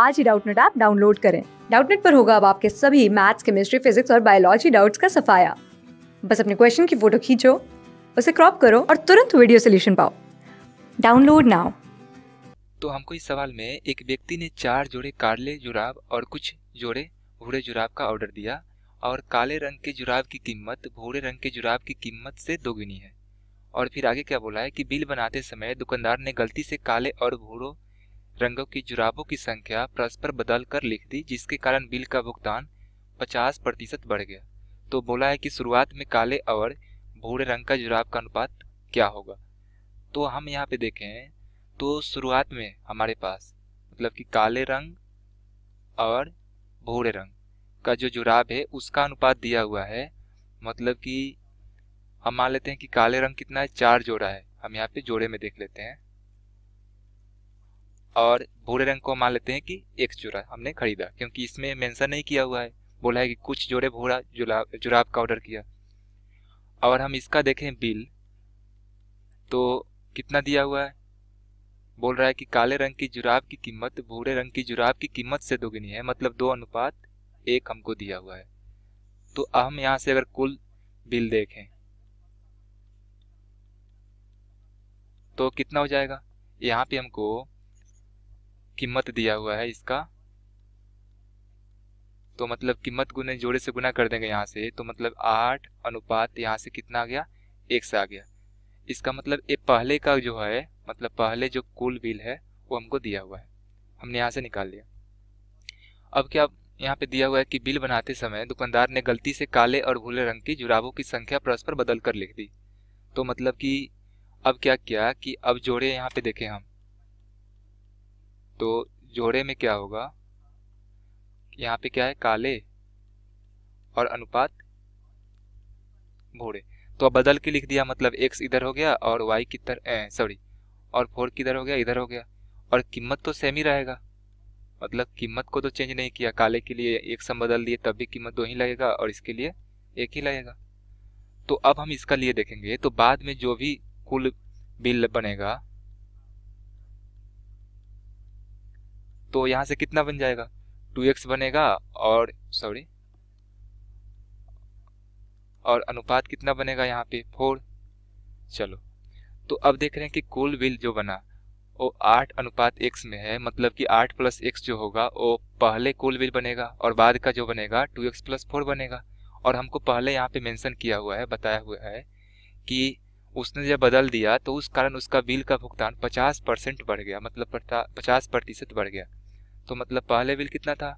आज ही Doubtnut app download करें डाउटनेट पर होगा अब आपके सभी मैथ्स केमिस्ट्री फिजिक्स और बायोलॉजी डाउट्स का सफाया बस अपने क्वेश्चन की फोटो खींचो उसे क्रॉप करो और तुरंत वीडियो सोल्यूशन पाओ डाउनलोड नाउ तो हमको इस सवाल में एक व्यक्ति ने चार जोड़े काले जुराब और कुछ जोड़े भूरे जुराब का ऑर्डर दिया और काले रंग के जुराब की कीमत भूरे रंग के जुराब की कीमत से दोगुनी है और फिर आगे क्या बोला है कि बिल बनाते समय दुकानदार ने गलती से काले और भूरों रंगों की जुराबों की संख्या परस्पर बदल कर लिख दी जिसके कारण बिल का भुगतान 50 प्रतिशत बढ़ गया तो बोला है कि शुरुआत में काले और भूरे रंग का जुराब का अनुपात क्या होगा तो हम यहाँ पे देखें तो शुरुआत में हमारे पास मतलब कि काले रंग और भूरे रंग का जो जुराब है उसका अनुपात दिया हुआ है मतलब कि हम मान लेते हैं कि काले रंग कितना है चार जोड़ा है हम यहाँ पे जोड़े में देख लेते हैं और भूरे रंग को मान लेते हैं कि एक जोड़ा हमने खरीदा क्योंकि इसमें मेंशन नहीं किया हुआ है बोला है कि कुछ जोड़े भूरा जुलाब जुराब का ऑर्डर किया और हम इसका देखें बिल तो कितना दिया हुआ है बोल रहा है कि काले रंग की जुराब की कीमत भूरे रंग की जुराब की कीमत से दोगुनी है मतलब दो अनुपात एक हमको दिया हुआ है तो हम यहाँ से अगर कुल बिल देखें तो कितना हो जाएगा यहाँ पे हमको कीमत दिया हुआ है इसका तो मतलब कीमत गुने जोड़े से गुना कर देंगे यहाँ से तो मतलब आठ अनुपात यहाँ से कितना आ गया एक से आ गया इसका मतलब ये पहले का जो है मतलब पहले जो कुल बिल है वो हमको दिया हुआ है हमने यहाँ से निकाल लिया अब क्या यहाँ पे दिया हुआ है कि बिल बनाते समय दुकानदार ने गलती से काले और भूले रंग की जुराबों की संख्या परस्पर बदल कर लिख दी तो मतलब कि अब क्या किया कि अब जोड़े यहाँ पे देखें हम तो जोड़े में क्या होगा यहाँ पे क्या है काले और अनुपात भूरे तो अब बदल के लिख दिया मतलब x इधर हो गया और वाई तरह सॉरी और फोर किधर हो गया इधर हो गया और कीमत तो सेम ही रहेगा मतलब कीमत को तो चेंज नहीं किया काले के लिए एक सम बदल दिए तब भी कीमत दो ही लगेगा और इसके लिए एक ही लगेगा तो अब हम इसका लिए देखेंगे तो बाद में जो भी कुल बिल बनेगा तो यहाँ से कितना बन जाएगा टू एक्स बनेगा और सॉरी और अनुपात कितना बनेगा यहाँ पे फोर चलो तो अब देख रहे हैं कि कुल बिल जो बना वो आठ अनुपात एक्स में है मतलब कि आठ प्लस एक्स जो होगा वो पहले कुल बिल बनेगा और बाद का जो बनेगा टू एक्स प्लस फोर बनेगा और हमको पहले यहाँ पे मेंशन किया हुआ है बताया हुआ है कि उसने जब बदल दिया तो उस कारण उसका बिल का भुगतान 50 परसेंट बढ़ गया मतलब पचास प्रतिशत बढ़ गया तो मतलब पहले बिल कितना था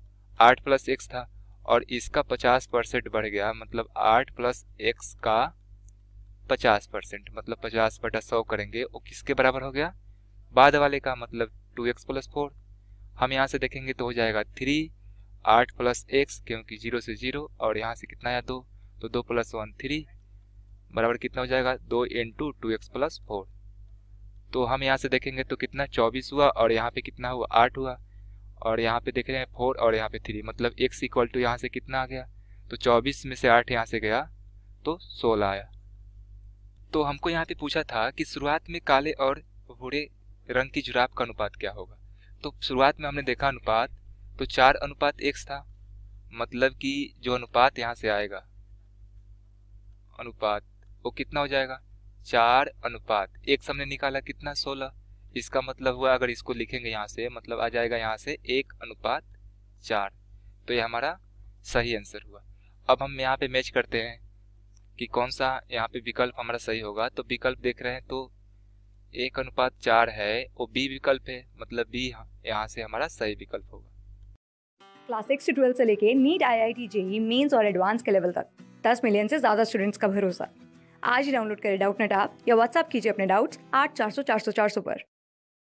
आठ प्लस एक्स था और इसका पचास परसेंट बढ़ गया मतलब आठ प्लस एक्स का पचास परसेंट मतलब पचास बटा सौ करेंगे वो किसके बराबर हो गया बाद वाले का मतलब टू एक्स प्लस फोर हम यहाँ से देखेंगे तो हो जाएगा थ्री आठ प्लस एक्स क्योंकि जीरो से जीरो और यहाँ से कितना आया दो तो दो प्लस वन थ्री बराबर कितना हो जाएगा दो two two X plus four तो हम यहाँ से देखेंगे तो कितना चौबीस हुआ और यहाँ पे कितना हुआ आठ हुआ और यहाँ पे देख रहे हैं फोर और यहाँ पे थ्री मतलब एक से इक्वल टू यहाँ से कितना आ गया तो चौबीस में से आठ यहाँ से गया तो सोलह आया तो हमको यहाँ पे पूछा था कि शुरुआत में काले और भूरे रंग की जुराब का अनुपात क्या होगा तो शुरुआत में हमने देखा अनुपात तो चार अनुपात एक था मतलब कि जो अनुपात यहाँ से आएगा अनुपात वो कितना हो जाएगा चार अनुपात एक हमने निकाला कितना सोलह इसका मतलब हुआ अगर इसको लिखेंगे यहाँ से मतलब आ जाएगा यहाँ से एक अनुपात चार तो ये हमारा सही आंसर हुआ अब हम यहाँ पे मैच करते हैं कि कौन सा यहाँ पे विकल्प हमारा सही होगा तो विकल्प देख रहे हैं तो एक अनुपात चार है वो बी विकल्प है मतलब बी यहाँ से हमारा सही विकल्प होगा क्लास सिक्स से ट्वेल्थ से लेके NEET I I T JEE mains और एडवांस के लेवल तक दस मिलियन से ज्यादा स्टूडेंट्स का भरोसा आज ही डाउनलोड करें डाउट नेट आप या व्हाट्सअप कीजिए अपने डाउट्स आठ चार सौ चार सौ चार सौ पर